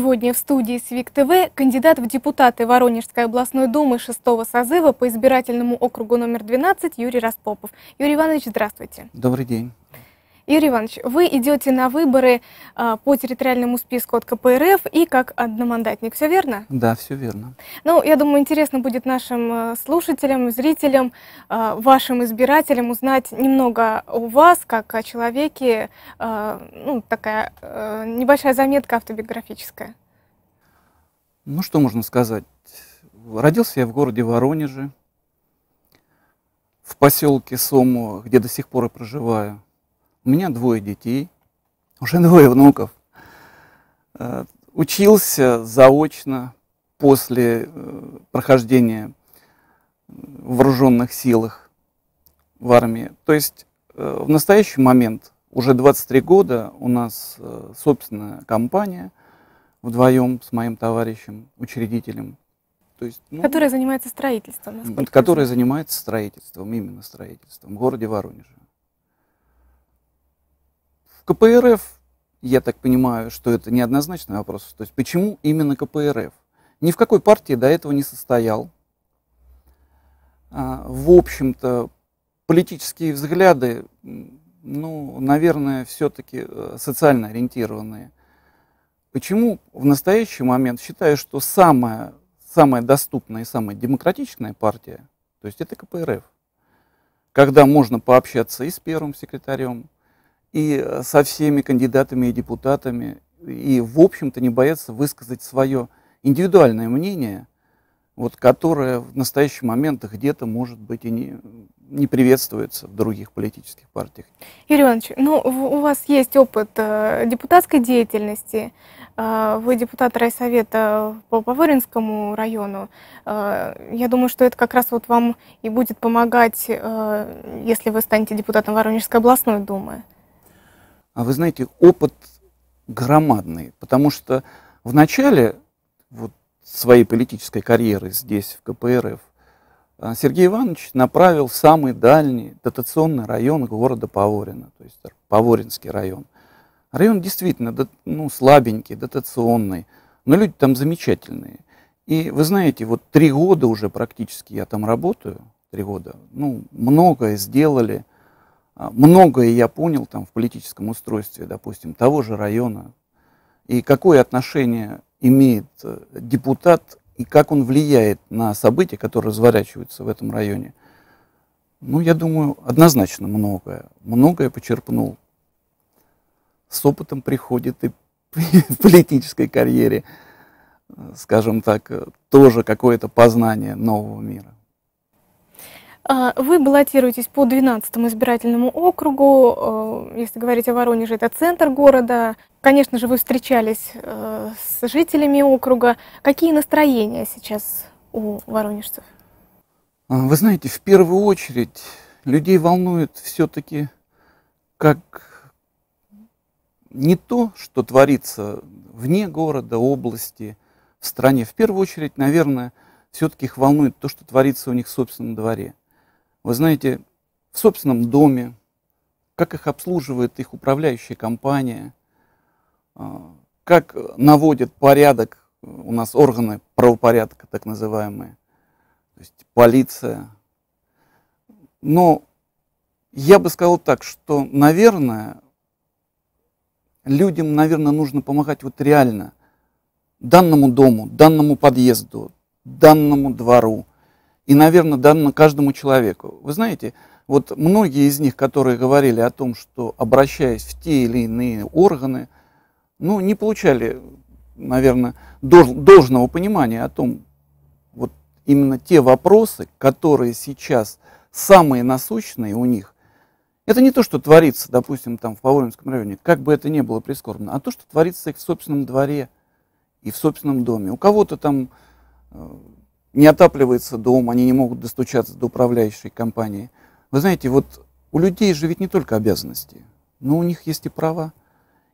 Сегодня в студии СВИК ТВ кандидат в депутаты Воронежской областной думы 6 созыва по избирательному округу номер 12 Юрий Распопов. Юрий Иванович, здравствуйте. Добрый день. Юрий Иванович, вы идете на выборы э, по территориальному списку от КПРФ и как одномандатник, все верно? Да, все верно. Ну, я думаю, интересно будет нашим а, слушателям, зрителям, э, вашим избирателям узнать немного у вас, как о человеке, э, ну, такая э, небольшая заметка автобиографическая. Ну, что можно сказать? Родился я в городе Воронеже, в поселке Сому, где до сих пор и проживаю. У меня двое детей, уже двое внуков. Э, учился заочно после э, прохождения э, в вооруженных силах в армии. То есть в настоящий момент, уже 23 года, у нас собственная компания вдвоем с моим товарищем, учредителем. То есть, ну, которая занимается строительством. Которая занимается строительством, именно строительством, в городе Воронеже. КПРФ, я так понимаю, что это неоднозначный вопрос, то есть почему именно КПРФ? Ни в какой партии до этого не состоял. А, в общем-то, политические взгляды, ну, наверное, все-таки э, социально ориентированные. Почему в настоящий момент считаю, что самая, самая доступная и самая демократичная партия, то есть это КПРФ, когда можно пообщаться и с первым секретарем, и э, со всеми кандидатами и депутатами, и, в общем-то, не боятся высказать свое индивидуальное мнение, вот, которое в настоящий момент где-то, может быть, и не, не приветствуется в других политических партиях. Юрий Иванович, ну, у вас есть опыт э, депутатской деятельности. Э, вы депутат райсовета по Поворинскому району. Я думаю, что это как раз вот вам и будет помогать, если вы станете депутатом Воронежской областной думы. А вы знаете, опыт громадный, потому что в начале вот, своей политической карьеры здесь, в КПРФ, э, Сергей Иванович направил в самый дальний дотационный район города Поворино, то есть Поворинский район. Район действительно ну, слабенький, дотационный, но люди там замечательные. И вы знаете, вот три года уже практически я там работаю, три года, ну, многое сделали, а, многое я понял там в политическом устройстве, допустим, того же района, и какое отношение имеет э, депутат, и как он влияет на события, которые разворачиваются в этом районе. Ну, я думаю, однозначно многое. Многое почерпнул. С опытом приходит и в политической карьере, э, скажем так, э, тоже какое-то познание нового мира. А, вы баллотируетесь по 12 избирательному округу. Э, если говорить о Воронеже, это центр города. Конечно же, вы встречались э, с жителями округа. Какие настроения сейчас у воронежцев? А, вы знаете, в первую очередь людей волнует все-таки как не то, что творится вне города, области, в стране. В первую очередь, наверное, все-таки их волнует то, что творится у них в собственном дворе – вы знаете, в собственном доме, как их обслуживает их управляющая компания, а, как наводит порядок э, у нас органы правопорядка, так называемые, то есть полиция. Но я бы сказал так, что, наверное, людям, наверное, нужно помогать вот реально данному дому, данному подъезду, данному двору, и, наверное, дано каждому человеку. Вы знаете, вот многие из них, которые говорили о том, что обращаясь в те или иные органы, ну, не получали, наверное, должного понимания о том, вот именно те вопросы, которые сейчас самые насущные у них, это не то, что творится, допустим, там в Поворонском районе, как бы это ни было прискорбно, а то, что творится их в собственном дворе и в собственном доме. У кого-то там э, не отапливается дом, они не могут достучаться до управляющей компании. Вы знаете, вот у людей же ведь не только обязанности, но у них есть и права.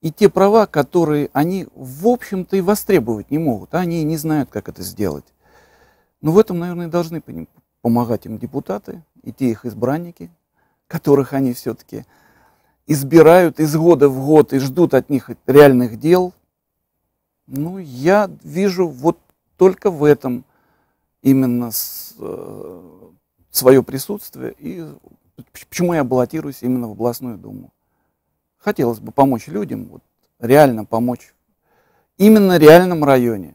И те права, которые они, в общем-то, и востребовать не могут, а они не знают, как это сделать. Но в этом, наверное, должны помогать им депутаты и те их избранники, которых они все-таки избирают из года в год и ждут от них реальных дел. Ну, я вижу вот только в этом – именно с, э, свое присутствие и почему я баллотируюсь именно в областную думу. Хотелось бы помочь людям, вот, реально помочь именно реальном районе.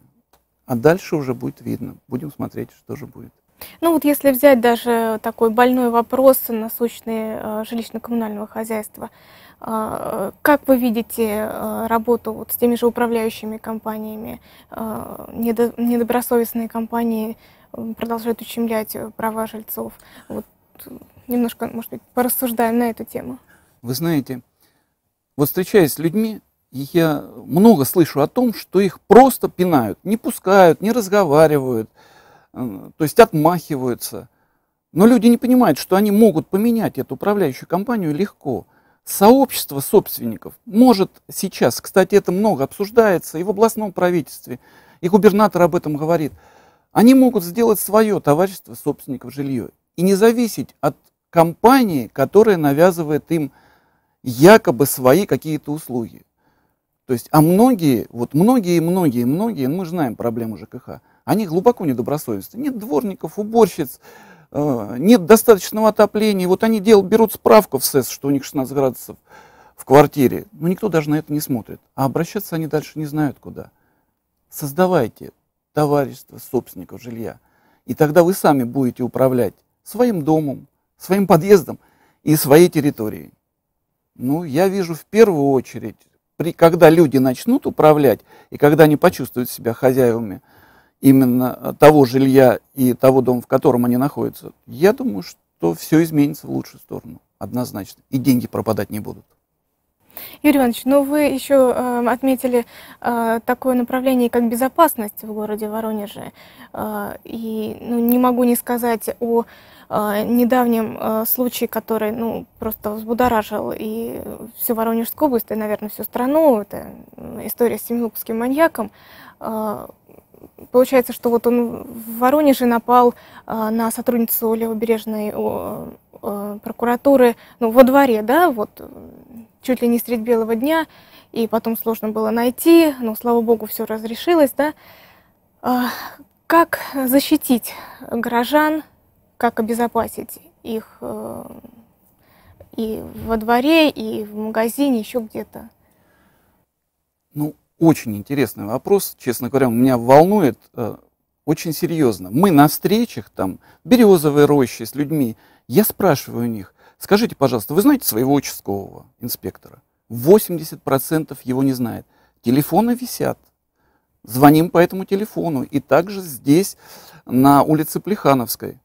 А дальше уже будет видно. Будем смотреть, что же будет. Ну вот если взять даже такой больной вопрос насущный э, жилищно-коммунального хозяйства, э, как вы видите э, работу вот с теми же управляющими компаниями? Недобросовестные компании продолжают ущемлять права жильцов. Вот немножко, может быть, порассуждаем на эту тему. Вы знаете, вот встречаясь с людьми, я много слышу о том, что их просто пинают, не пускают, не разговаривают – то есть отмахиваются. Но люди не понимают, что они могут поменять эту управляющую компанию легко. Сообщество собственников может сейчас, кстати, это много обсуждается и в областном правительстве, и губернатор об этом говорит, они могут сделать свое товарищество собственников жилья и не зависеть от компании, которая навязывает им якобы свои какие-то услуги. То есть, а многие, вот многие, многие, многие, мы знаем проблему ЖКХ – они глубоко недобросовестны. Нет дворников, уборщиц, э, нет достаточного отопления. Вот они делают, берут справку в СЭС, что у них 16 градусов в квартире. Но никто даже на это не смотрит. А обращаться они дальше не знают куда. Создавайте товарищество собственников жилья. И тогда вы сами будете управлять своим домом, своим подъездом и своей территорией. Ну, я вижу в первую очередь, при, когда люди начнут управлять, и когда они почувствуют себя хозяевами – именно того жилья и того дома, в котором они находятся, я думаю, что все изменится в лучшую сторону, однозначно. И деньги пропадать не будут. Юрий Иванович, ну вы еще э, эм, отметили э, такое направление, как безопасность в городе Воронеже. Э, и ну, не могу не сказать о э, недавнем э, случае, который ну, просто взбудоражил и всю Воронежскую область, и, наверное, всю страну. Это история с семилукским маньяком. Э, получается, что вот он в Воронеже напал э, на сотрудницу левобережной э, э, прокуратуры, ну, во дворе, да, вот, чуть ли не средь белого дня, и потом сложно было найти, но, слава богу, все разрешилось, да. Э, как защитить горожан, как обезопасить их э, и во дворе, и в магазине, еще где-то? Ну, очень интересный вопрос, честно говоря, меня волнует э, очень серьезно. Мы на встречах, там, березовой рощи с людьми, я спрашиваю у них, скажите, пожалуйста, вы знаете своего участкового инспектора? 80% его не знает. Телефоны висят. Звоним по этому телефону. И также здесь, на улице Плехановской,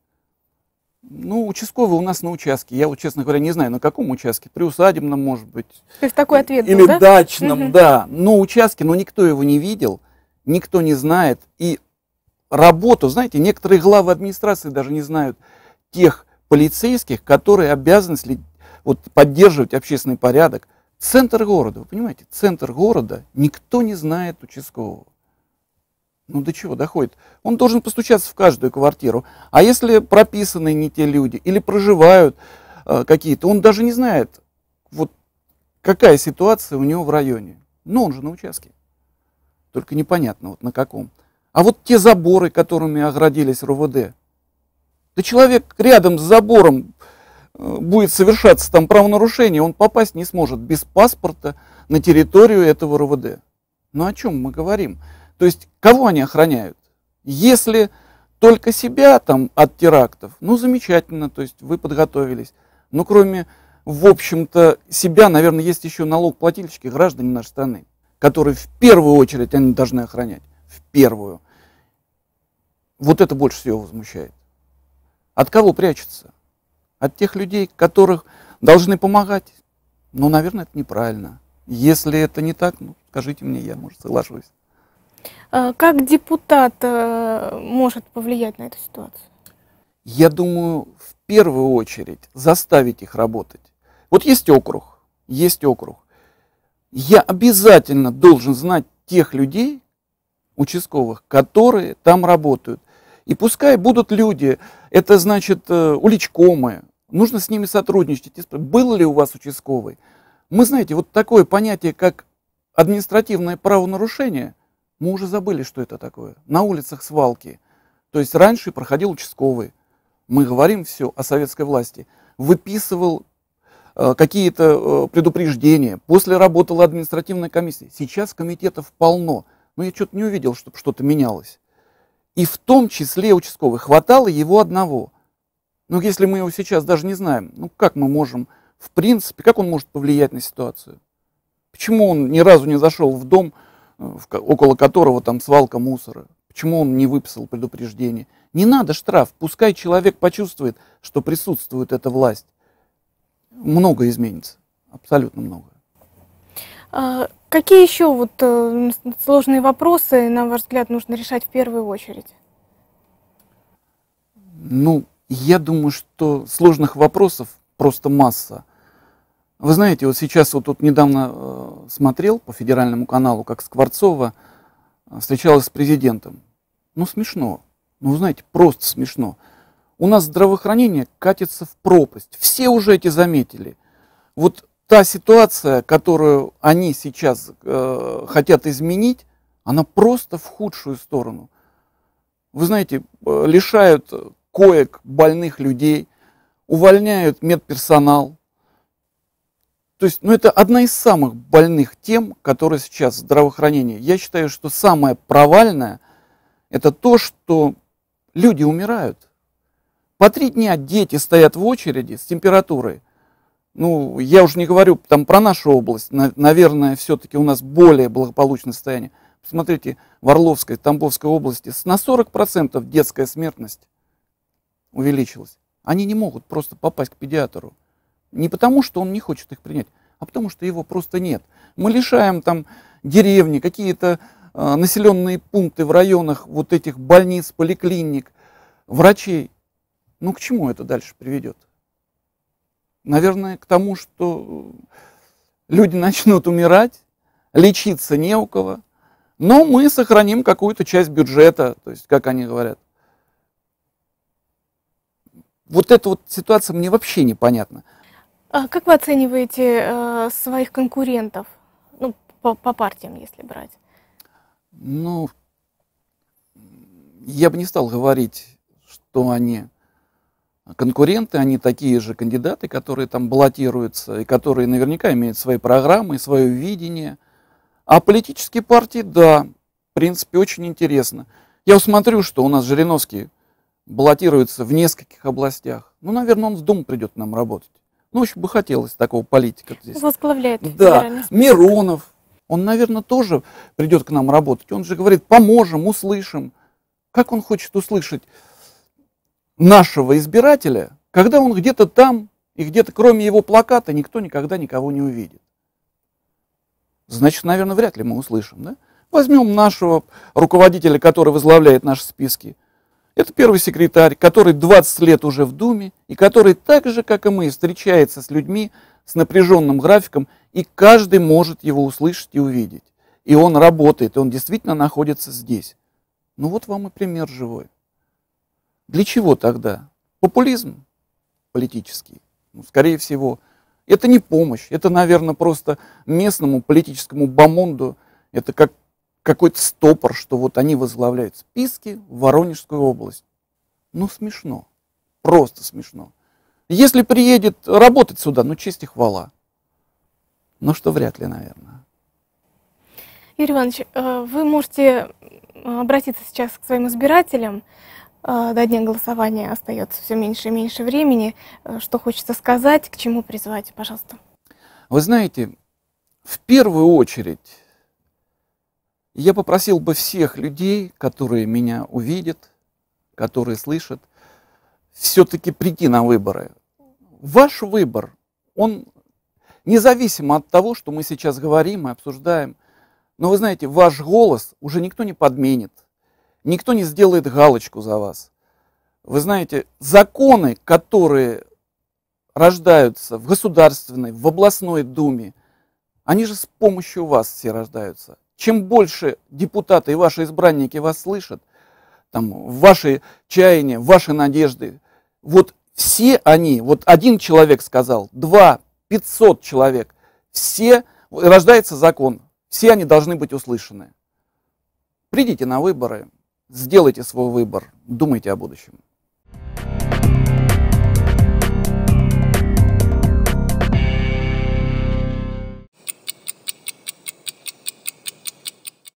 ну, участковый у нас на участке. Я вот, честно говоря, не знаю, на каком участке. Приусадебном, может быть. То есть такой ответ был, Или да? дачном, угу. да. Но участки, но ну, никто его не видел, никто не знает. И работу, знаете, некоторые главы администрации даже не знают тех полицейских, которые обязаны следить, вот, поддерживать общественный порядок. Центр города, вы понимаете, центр города никто не знает участкового. Ну до чего доходит? Он должен постучаться в каждую квартиру. А если прописаны не те люди или проживают э, какие-то, он даже не знает, вот какая ситуация у него в районе. Ну он же на участке. Только непонятно вот на каком. А вот те заборы, которыми оградились РУВД. Да человек рядом с забором э, будет совершаться там правонарушение, он попасть не сможет без паспорта на территорию этого РУВД. Ну о чем мы говорим? То есть кого они охраняют? Если только себя там от терактов, ну замечательно, то есть вы подготовились. Но кроме, в общем-то, себя, наверное, есть еще налогоплательщики, граждане нашей страны, которые в первую очередь они должны охранять. В первую. Вот это больше всего возмущает. От кого прячется? От тех людей, которых должны помогать. Ну, наверное, это неправильно. Если это не так, ну, скажите мне, я, может, соглашусь. Э, как депутат э, может повлиять на эту ситуацию? Я думаю, в первую очередь заставить их работать. Вот есть округ, есть округ. Я обязательно должен знать тех людей, участковых, которые там работают. И пускай будут люди, это значит э, уличкомы, нужно с ними сотрудничать. Был ли у вас участковый? Мы знаете, вот такое понятие, как административное правонарушение, мы уже забыли, что это такое. На улицах свалки. То есть раньше проходил участковый. Мы говорим все о советской власти. Выписывал э, какие-то э, предупреждения. После работала административная комиссия. Сейчас комитетов полно. Но я что-то не увидел, чтобы что-то менялось. И в том числе участковый. Хватало его одного. Но если мы его сейчас даже не знаем, ну как мы можем, в принципе, как он может повлиять на ситуацию? Почему он ни разу не зашел в дом, около которого там свалка мусора. Почему он не выписал предупреждение? Не надо штраф, пускай человек почувствует, что присутствует эта власть. Много изменится, абсолютно много. А, какие еще вот э, сложные вопросы, на ваш взгляд, нужно решать в первую очередь? Ну, я думаю, что сложных вопросов просто масса. Вы знаете, вот сейчас вот тут недавно э, смотрел по федеральному каналу, как Скворцова э, встречалась с президентом. Ну, смешно. Ну, вы знаете, просто смешно. У нас здравоохранение катится в пропасть. Все уже эти заметили. Вот та ситуация, которую они сейчас э, хотят изменить, она просто в худшую сторону. Вы знаете, э, лишают э, коек больных людей, увольняют медперсонал, то есть, ну это одна из самых больных тем, которые сейчас в здравоохранении. Я считаю, что самое провальное – это то, что люди умирают. По три дня дети стоят в очереди с температурой. Ну, я уже не говорю там про нашу область. Наверное, все-таки у нас более благополучное состояние. Посмотрите, в Орловской, Тамбовской области на 40% детская смертность увеличилась. Они не могут просто попасть к педиатру. Не потому, что он не хочет их принять, а потому, что его просто нет. Мы лишаем там деревни, какие-то э, населенные пункты в районах вот этих больниц, поликлиник, врачей. Ну к чему это дальше приведет? Наверное, к тому, что э, люди начнут умирать, лечиться не у кого, но мы сохраним какую-то часть бюджета, то есть, как они говорят. Вот эта вот ситуация мне вообще непонятна. А как вы оцениваете э, своих конкурентов? Ну, по, по партиям, если брать. Ну, я бы не стал говорить, что они конкуренты, они такие же кандидаты, которые там баллотируются, и которые наверняка имеют свои программы, свое видение. А политические партии, да, в принципе, очень интересно. Я смотрю, что у нас Жириновский баллотируется в нескольких областях. Ну, наверное, он в Думу придет нам работать. Ну, очень бы хотелось такого политика здесь. Возглавляет. Да, Миронов. Он, наверное, тоже придет к нам работать. Он же говорит, поможем, услышим. Как он хочет услышать нашего избирателя, когда он где-то там и где-то кроме его плаката никто никогда никого не увидит? Значит, наверное, вряд ли мы услышим, да? Возьмем нашего руководителя, который возглавляет наши списки – это первый секретарь, который 20 лет уже в Думе и который так же, как и мы, встречается с людьми с напряженным графиком, и каждый может его услышать и увидеть. И он работает, и он действительно находится здесь. Ну вот вам и пример живой. Для чего тогда? Популизм политический, ну, скорее всего. Это не помощь, это, наверное, просто местному политическому бомонду, это как какой-то стопор, что вот они возглавляют списки в Воронежскую область. Ну, смешно. Просто смешно. Если приедет работать сюда, ну, честь и хвала. Но ну, что вряд ли, наверное. Юрий Иванович, э, вы можете э, обратиться сейчас к своим избирателям. Э, до дня голосования остается все меньше и меньше времени. Что хочется сказать, к чему призвать, пожалуйста. Вы знаете, в первую очередь я попросил бы всех людей, которые меня увидят, которые слышат, все-таки прийти на выборы. Ваш выбор, он независимо от того, что мы сейчас говорим и обсуждаем, но вы знаете, ваш голос уже никто не подменит, никто не сделает галочку за вас. Вы знаете, законы, которые рождаются в государственной, в областной думе, они же с помощью вас все рождаются. Чем больше депутаты и ваши избранники вас слышат, там, ваши чаяния, ваши надежды, вот все они, вот один человек сказал, два, пятьсот человек, все, рождается закон, все они должны быть услышаны. Придите на выборы, сделайте свой выбор, думайте о будущем.